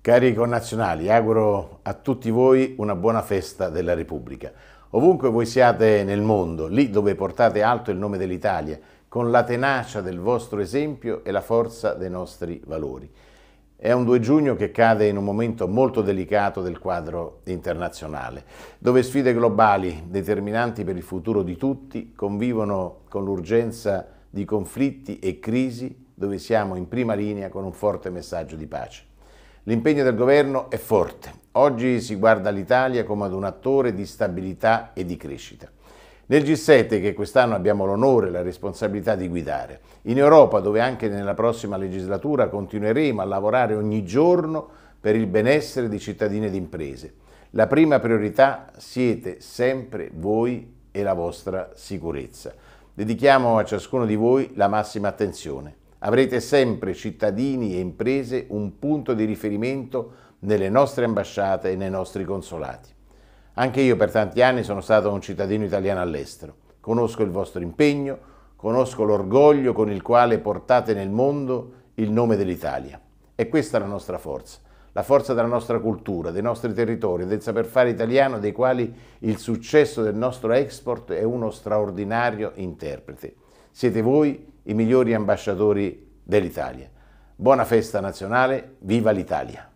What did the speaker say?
Cari connazionali, auguro a tutti voi una buona festa della Repubblica. Ovunque voi siate nel mondo, lì dove portate alto il nome dell'Italia, con la tenacia del vostro esempio e la forza dei nostri valori. È un 2 giugno che cade in un momento molto delicato del quadro internazionale, dove sfide globali determinanti per il futuro di tutti convivono con l'urgenza di conflitti e crisi, dove siamo in prima linea con un forte messaggio di pace. L'impegno del governo è forte. Oggi si guarda l'Italia come ad un attore di stabilità e di crescita. Nel G7 che quest'anno abbiamo l'onore e la responsabilità di guidare, in Europa dove anche nella prossima legislatura continueremo a lavorare ogni giorno per il benessere di cittadini ed imprese. La prima priorità siete sempre voi e la vostra sicurezza. Dedichiamo a ciascuno di voi la massima attenzione. Avrete sempre cittadini e imprese un punto di riferimento nelle nostre ambasciate e nei nostri consolati. Anche io per tanti anni sono stato un cittadino italiano all'estero. Conosco il vostro impegno, conosco l'orgoglio con il quale portate nel mondo il nome dell'Italia. E questa è la nostra forza, la forza della nostra cultura, dei nostri territori, del saper fare italiano, dei quali il successo del nostro export è uno straordinario interprete. Siete voi i migliori ambasciatori dell'Italia. Buona festa nazionale, viva l'Italia!